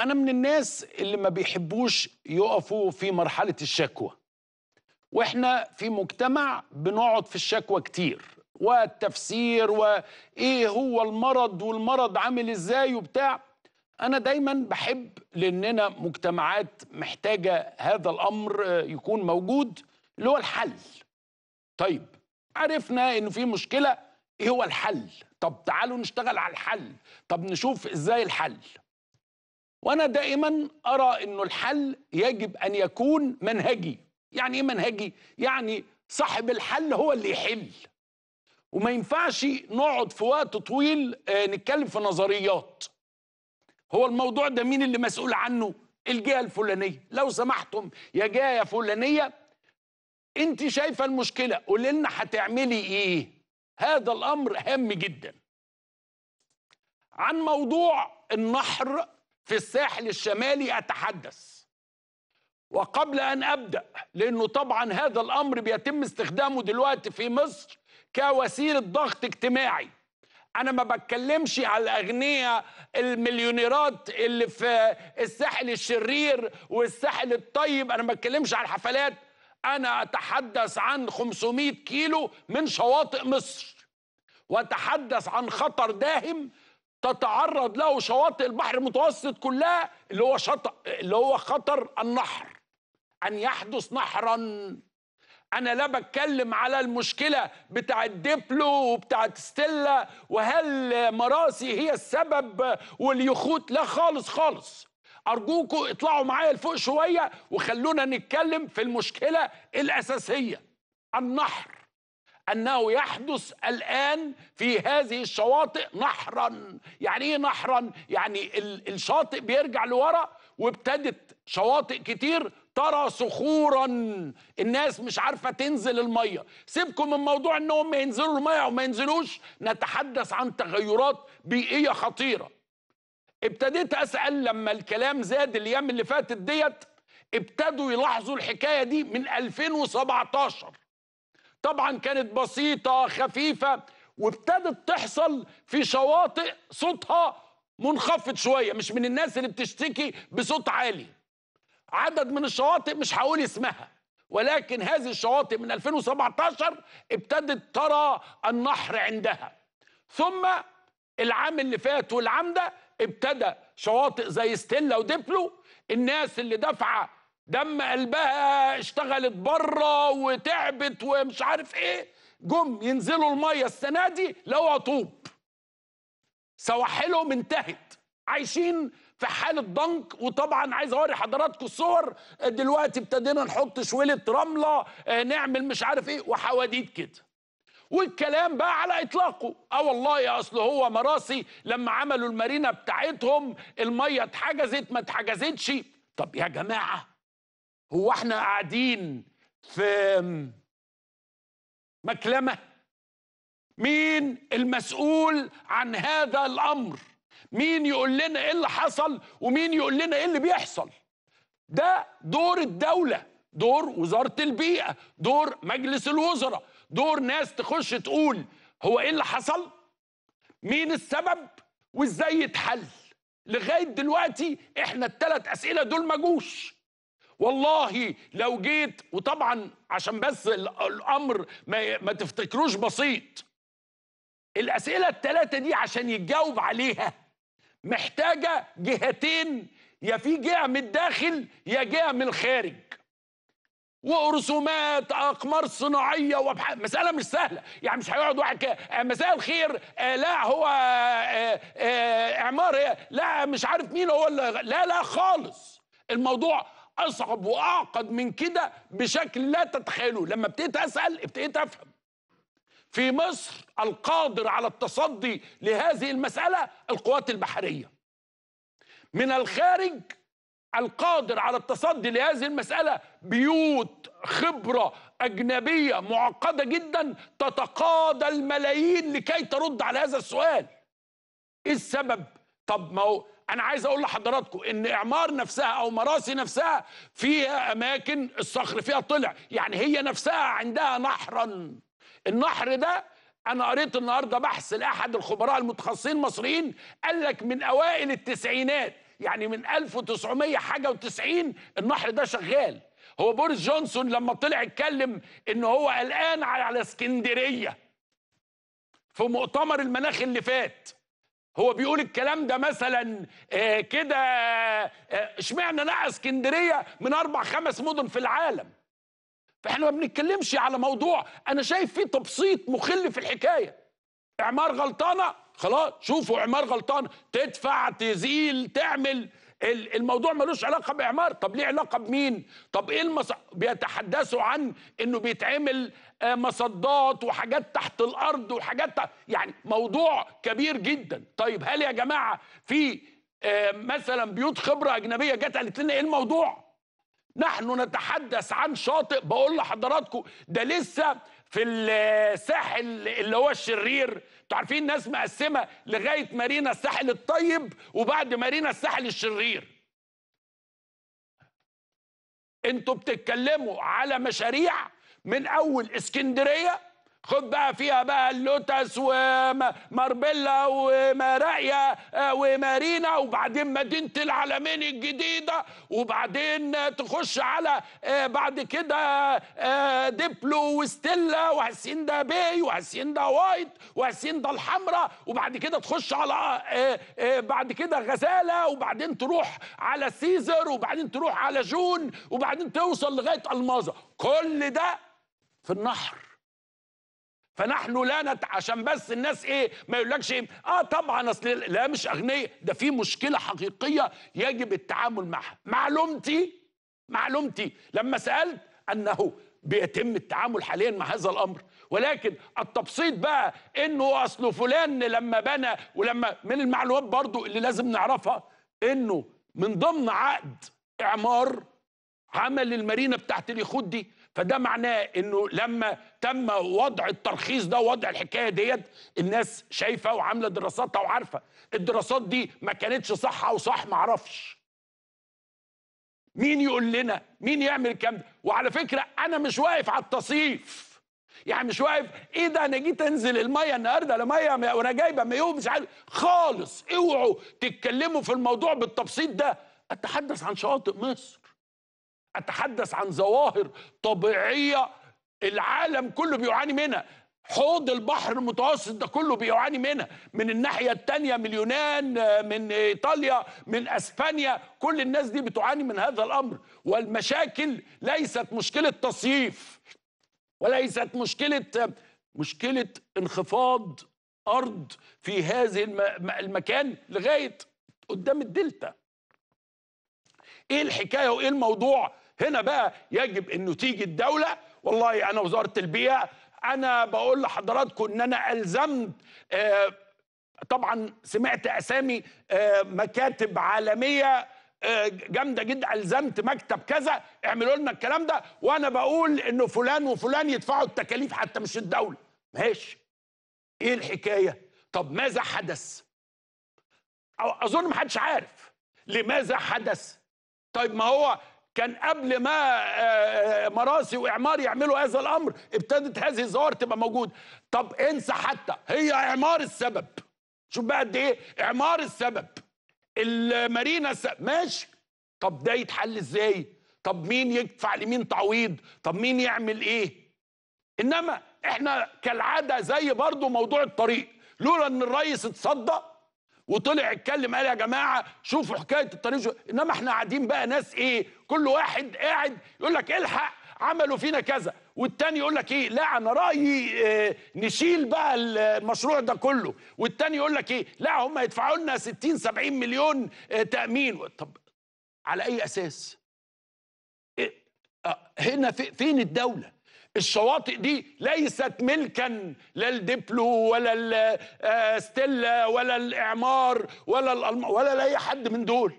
أنا من الناس اللي ما بيحبوش يقفوا في مرحلة الشكوى وإحنا في مجتمع بنقعد في الشكوى كتير والتفسير وإيه هو المرض والمرض عامل إزاي وبتاع أنا دايما بحب لأننا مجتمعات محتاجة هذا الأمر يكون موجود اللي هو الحل طيب عرفنا إن في مشكلة إيه هو الحل طب تعالوا نشتغل على الحل طب نشوف إزاي الحل وانا دائما ارى انه الحل يجب ان يكون منهجي يعني ايه منهجي يعني صاحب الحل هو اللي يحل وما ينفعش نقعد في وقت طويل آه، نتكلم في نظريات هو الموضوع ده مين اللي مسؤول عنه الجهه الفلانيه لو سمحتم يا جهه يا فلانيه انت شايفه المشكله قولي لنا هتعملي ايه هذا الامر هام جدا عن موضوع النحر في الساحل الشمالي أتحدث وقبل أن أبدأ لأنه طبعا هذا الأمر بيتم استخدامه دلوقتي في مصر كوسيلة ضغط اجتماعي أنا ما بتكلمش على الأغنياء المليونيرات اللي في الساحل الشرير والساحل الطيب أنا ما بتكلمش على الحفلات أنا أتحدث عن 500 كيلو من شواطئ مصر وأتحدث عن خطر داهم تتعرض له شواطئ البحر المتوسط كلها اللي هو شط اللي هو خطر النحر ان يحدث نحرا انا لا بتكلم على المشكله بتاعه ديبلو وبتاعه ستيلا وهل مراسي هي السبب واليخوت لا خالص خالص ارجوكم اطلعوا معايا لفوق شويه وخلونا نتكلم في المشكله الاساسيه النحر أنه يحدث الآن في هذه الشواطئ نحرا يعني إيه نحرا؟ يعني الشاطئ بيرجع لورا وابتدت شواطئ كتير ترى صخورا الناس مش عارفة تنزل المية سيبكم من موضوع انهم ينزلوا المية وما ينزلوش نتحدث عن تغيرات بيئية خطيرة ابتديت اسأل لما الكلام زاد الايام اللي فاتت ديت ابتدوا يلاحظوا الحكاية دي من 2017 طبعا كانت بسيطة خفيفة وابتدت تحصل في شواطئ صوتها منخفض شوية مش من الناس اللي بتشتكي بصوت عالي عدد من الشواطئ مش هقول اسمها ولكن هذه الشواطئ من 2017 ابتدت ترى النحر عندها ثم العام اللي فات والعام ده ابتدى شواطئ زي ستيلا وديبلو الناس اللي دافعه دم قلبها اشتغلت بره وتعبت ومش عارف ايه جم ينزلوا الميه السنه دي لو طوب سواحلهم انتهت عايشين في حالة ضنك وطبعا عايز اوري حضراتكم الصور دلوقتي ابتدينا نحط شويلة رملة آه، نعمل مش عارف ايه وحواديت كده والكلام بقى على اطلاقه اه والله يا اصل هو مراسي لما عملوا المارينا بتاعتهم الميه اتحجزت ما اتحجزتش طب يا جماعه هو احنا قاعدين في مكلمه مين المسؤول عن هذا الامر مين يقول لنا ايه اللي حصل ومين يقول لنا ايه اللي بيحصل ده دور الدوله دور وزاره البيئه دور مجلس الوزراء دور ناس تخش تقول هو ايه اللي حصل مين السبب وازاي يتحل لغايه دلوقتي احنا الثلاث اسئله دول ما جوش والله لو جيت وطبعا عشان بس الامر ما, ما تفتكروش بسيط الاسئله الثلاثه دي عشان يتجاوب عليها محتاجه جهتين يا في جهه من الداخل يا جهه من الخارج ورسومات اقمار صناعيه وبح... مساله مش سهله يعني مش هيقعد واحد كده آه، مساء الخير آه لا هو آه آه, آه، اعمار آه، لا مش عارف مين هو اللي لا لا خالص الموضوع اصعب واعقد من كده بشكل لا تتخيله لما ابتديت اسال ابتديت افهم في مصر القادر على التصدي لهذه المساله القوات البحريه من الخارج القادر على التصدي لهذه المساله بيوت خبره اجنبيه معقده جدا تتقاضى الملايين لكي ترد على هذا السؤال ايه السبب طب ما هو انا عايز اقول لحضراتكم ان اعمار نفسها او مراسي نفسها فيها اماكن الصخر فيها طلع يعني هي نفسها عندها نحرا النحر ده انا قريت النهارده بحث لاحد الخبراء المتخصصين المصريين قال لك من اوائل التسعينات يعني من 1900 حاجه و90 النحر ده شغال هو بوريس جونسون لما طلع اتكلم ان هو قلقان على اسكندريه في مؤتمر المناخ اللي فات هو بيقول الكلام ده مثلا آه، كده آه، اشمعنى لا اسكندريه من اربع خمس مدن في العالم فاحنا ما بنتكلمش على موضوع انا شايف فيه تبسيط مخل في الحكايه اعمار غلطانه خلاص شوفوا اعمار غلطانه تدفع تزيل تعمل الموضوع ملوش علاقه باعمار طب ليه علاقه بمين طب ايه المص... بيتحدثوا عن انه بيتعمل آه، مصدات وحاجات تحت الارض وحاجات تحت... يعني موضوع كبير جدا طيب هل يا جماعه في آه، مثلا بيوت خبره اجنبيه جت قالت لنا ايه الموضوع نحن نتحدث عن شاطئ بقول لحضراتكم ده لسه في الساحل اللي هو الشرير انتوا عارفين الناس مقسمه لغايه مارينا الساحل الطيب وبعد مارينا الساحل الشرير انتوا بتتكلموا على مشاريع من اول اسكندريه خد بقى فيها بقى اللوتس وماربيلا ومرايا آه، ومارينا وبعدين مدينة العالمين الجديدة وبعدين تخش على آه، بعد كده آه، ديبلو وستيلا وهسين ده بي وهسين ده وايت وهسين ده الحمراء وبعد كده تخش على بعد كده غزالة وبعدين تروح على سيزر وبعدين تروح على جون وبعدين توصل لغاية الماظة كل ده في النحر فنحن لا نت... عشان بس الناس ايه ما يقولكش إيه؟ اه طبعا اصل لا مش اغنياء ده في مشكله حقيقيه يجب التعامل معها معلومتي معلومتي لما سالت انه بيتم التعامل حاليا مع هذا الامر ولكن التبسيط بقى انه اصله فلان لما بنى ولما من المعلومات برضو اللي لازم نعرفها انه من ضمن عقد اعمار عمل المارينا بتاعت اليخوت دي فده معناه انه لما تم وضع الترخيص ده وضع الحكايه ديت الناس شايفه وعامله دراساتها وعارفه الدراسات دي ما كانتش صح او صح ما اعرفش مين يقول لنا مين يعمل الكلام ده وعلى فكره انا مش واقف على التصيف يعني مش واقف ايه ده انا جيت انزل الميه النهارده لا ميه وانا جايبه مايو مش عارف خالص اوعوا تتكلموا في الموضوع بالتبسيط ده اتحدث عن شواطئ مصر اتحدث عن ظواهر طبيعيه العالم كله بيعاني منها حوض البحر المتوسط ده كله بيعاني منها من الناحية التانية من اليونان من إيطاليا من أسبانيا كل الناس دي بتعاني من هذا الأمر والمشاكل ليست مشكلة تصييف وليست مشكلة مشكلة انخفاض أرض في هذا المكان لغاية قدام الدلتا ايه الحكايه وايه الموضوع هنا بقى يجب انه تيجي الدوله والله انا وزاره البيئه انا بقول لحضراتكم ان انا الزمت آه طبعا سمعت اسامي آه مكاتب عالميه آه جامده جدا الزمت مكتب كذا اعملوا لنا الكلام ده وانا بقول انه فلان وفلان يدفعوا التكاليف حتى مش الدوله ماشي ايه الحكايه طب ماذا حدث اظن محدش عارف لماذا حدث طيب ما هو كان قبل ما آه، آه، مراسي واعمار يعملوا هذا الامر ابتدت هذه الظواهر تبقى موجوده طب انسى حتى هي اعمار السبب شوف بقى قد ايه اعمار السبب المارينا ماشي طب ده يتحل ازاي طب مين يدفع لمين تعويض طب مين يعمل ايه انما احنا كالعاده زي برضو موضوع الطريق لولا ان الرئيس اتصدى وطلع اتكلم قال يا جماعه شوفوا حكايه الطريق انما احنا قاعدين بقى ناس ايه كل واحد قاعد يقول لك الحق عملوا فينا كذا والتاني يقول لك ايه لا انا رايي إيه نشيل بقى المشروع ده كله والتاني يقول لك ايه لا هم يدفعوا لنا 60 70 مليون إيه تامين طب على اي اساس إيه؟ اه هنا فين الدوله الشواطئ دي ليست ملكا لا الدبلو ولا الستيلا آه، ولا الاعمار ولا الألم... ولا لاي حد من دول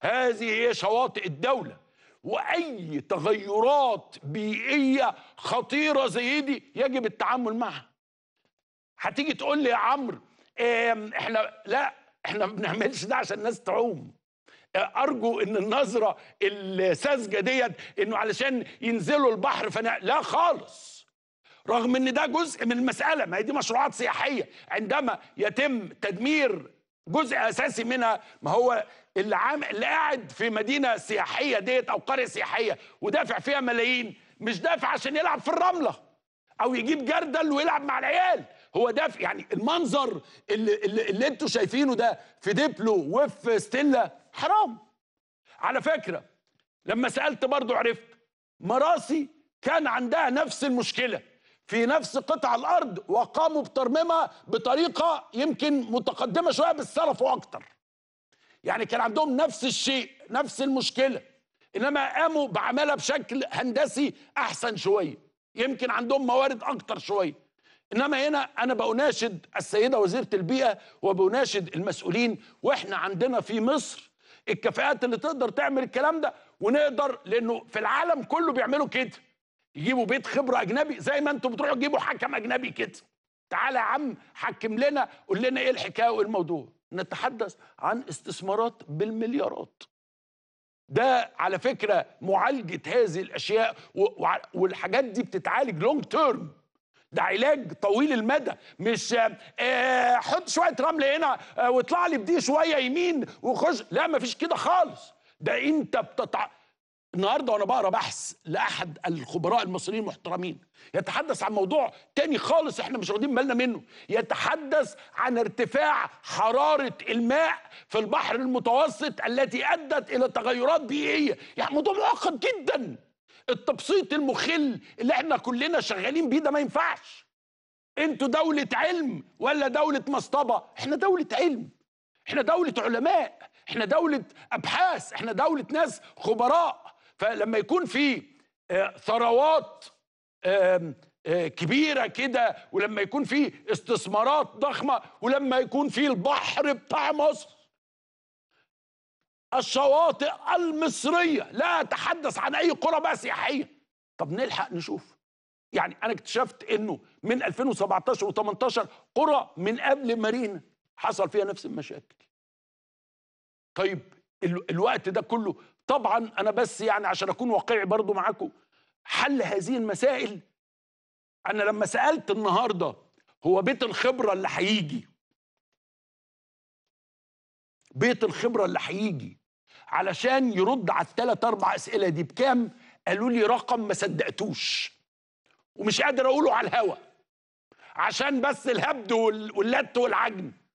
هذه هي شواطئ الدوله واي تغيرات بيئيه خطيره زي دي يجب التعامل معها هتيجي تقول لي يا عمرو احنا لا احنا ما بنعملش ده عشان الناس تعوم ارجو ان النظره الساذجه ديت انه علشان ينزلوا البحر فانا لا خالص رغم ان ده جزء من المساله ما هي دي مشروعات سياحيه عندما يتم تدمير جزء اساسي منها ما هو اللي عام اللي قاعد في مدينه سياحيه ديت او قريه سياحيه ودافع فيها ملايين مش دافع عشان يلعب في الرمله او يجيب جردل ويلعب مع العيال هو دافع يعني المنظر اللي, اللي, اللي انتوا شايفينه ده في ديبلو وفي ستيلا حرام على فكرة لما سألت برضو عرفت مراسي كان عندها نفس المشكلة في نفس قطع الأرض وقاموا بترميمها بطريقة يمكن متقدمة شوية بس وأكتر يعني كان عندهم نفس الشيء نفس المشكلة إنما قاموا بعملها بشكل هندسي أحسن شوية يمكن عندهم موارد أكتر شوية انما هنا انا بأناشد السيده وزيره البيئه وبناشد المسؤولين واحنا عندنا في مصر الكفاءات اللي تقدر تعمل الكلام ده ونقدر لانه في العالم كله بيعملوا كده يجيبوا بيت خبره اجنبي زي ما انتم بتروحوا تجيبوا حكم اجنبي كده تعالى يا عم حكم لنا قول لنا ايه الحكايه وايه الموضوع نتحدث عن استثمارات بالمليارات ده على فكره معالجه هذه الاشياء والحاجات دي بتتعالج لونج تيرم ده علاج طويل المدى مش آه،, آه حط شويه رمل هنا آه واطلع لي بدي شويه يمين وخش لا مفيش كده خالص ده انت بتطع النهارده وانا بقرا بحث لاحد الخبراء المصريين المحترمين يتحدث عن موضوع تاني خالص احنا مش واخدين بالنا منه يتحدث عن ارتفاع حراره الماء في البحر المتوسط التي ادت الى تغيرات بيئيه يعني موضوع معقد جدا التبسيط المخل اللي احنا كلنا شغالين بيه ده ما ينفعش انتوا دولة علم ولا دولة مصطبة احنا دولة علم احنا دولة علماء احنا دولة ابحاث احنا دولة ناس خبراء فلما يكون في آه، ثروات آه، كبيره كده ولما يكون في استثمارات ضخمه ولما يكون في البحر بتاع مصر الشواطئ المصرية لا أتحدث عن أي قرى بقى سياحية طب نلحق نشوف يعني أنا اكتشفت أنه من 2017 و18 قرى من قبل مارينا حصل فيها نفس المشاكل طيب الوقت ده كله طبعا أنا بس يعني عشان أكون واقعي برضو معاكم حل هذه المسائل أنا لما سألت النهاردة هو بيت الخبرة اللي هيجي بيت الخبرة اللي هيجي علشان يرد على الثلاث اربع اسئله دي بكام قالوا لي رقم ما صدقتوش ومش قادر اقوله على الهوا عشان بس الهبد واللت والعجن